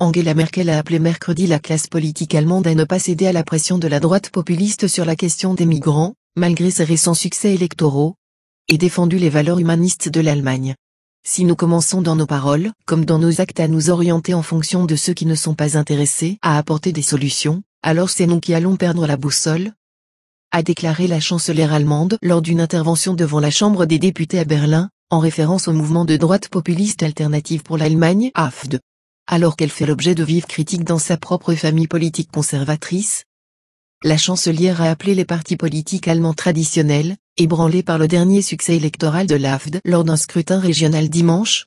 Angela Merkel a appelé mercredi la classe politique allemande à ne pas céder à la pression de la droite populiste sur la question des migrants, malgré ses récents succès électoraux, et défendu les valeurs humanistes de l'Allemagne. Si nous commençons dans nos paroles, comme dans nos actes à nous orienter en fonction de ceux qui ne sont pas intéressés à apporter des solutions, alors c'est nous qui allons perdre la boussole, a déclaré la chancelière allemande lors d'une intervention devant la Chambre des députés à Berlin, en référence au mouvement de droite populiste alternative pour l'Allemagne AFD alors qu'elle fait l'objet de vives critiques dans sa propre famille politique conservatrice La chancelière a appelé les partis politiques allemands traditionnels, ébranlés par le dernier succès électoral de l'AFD lors d'un scrutin régional dimanche,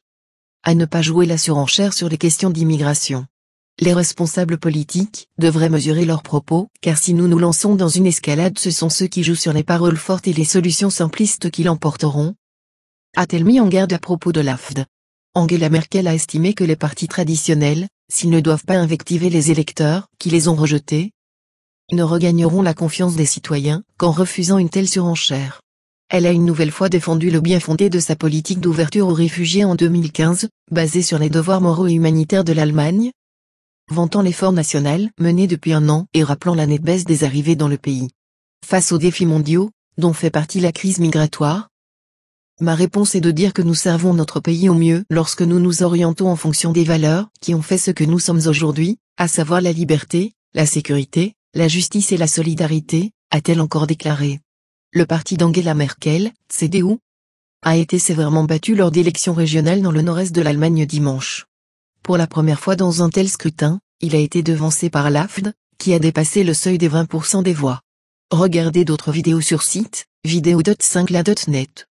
à ne pas jouer la surenchère sur les questions d'immigration. Les responsables politiques devraient mesurer leurs propos, car si nous nous lançons dans une escalade ce sont ceux qui jouent sur les paroles fortes et les solutions simplistes qui l'emporteront, a-t-elle mis en garde à propos de l'AFD. Angela Merkel a estimé que les partis traditionnels, s'ils ne doivent pas invectiver les électeurs qui les ont rejetés, ne regagneront la confiance des citoyens qu'en refusant une telle surenchère. Elle a une nouvelle fois défendu le bien fondé de sa politique d'ouverture aux réfugiés en 2015, basée sur les devoirs moraux et humanitaires de l'Allemagne, vantant l'effort national mené depuis un an et rappelant la nette baisse des arrivées dans le pays. Face aux défis mondiaux, dont fait partie la crise migratoire, Ma réponse est de dire que nous servons notre pays au mieux lorsque nous nous orientons en fonction des valeurs qui ont fait ce que nous sommes aujourd'hui, à savoir la liberté, la sécurité, la justice et la solidarité, a-t-elle encore déclaré. Le parti d'Angela Merkel, CDU, a été sévèrement battu lors d'élections régionales dans le nord-est de l'Allemagne dimanche. Pour la première fois dans un tel scrutin, il a été devancé par l'AFD, qui a dépassé le seuil des 20% des voix. Regardez d'autres vidéos sur site, vidéo.5la.net.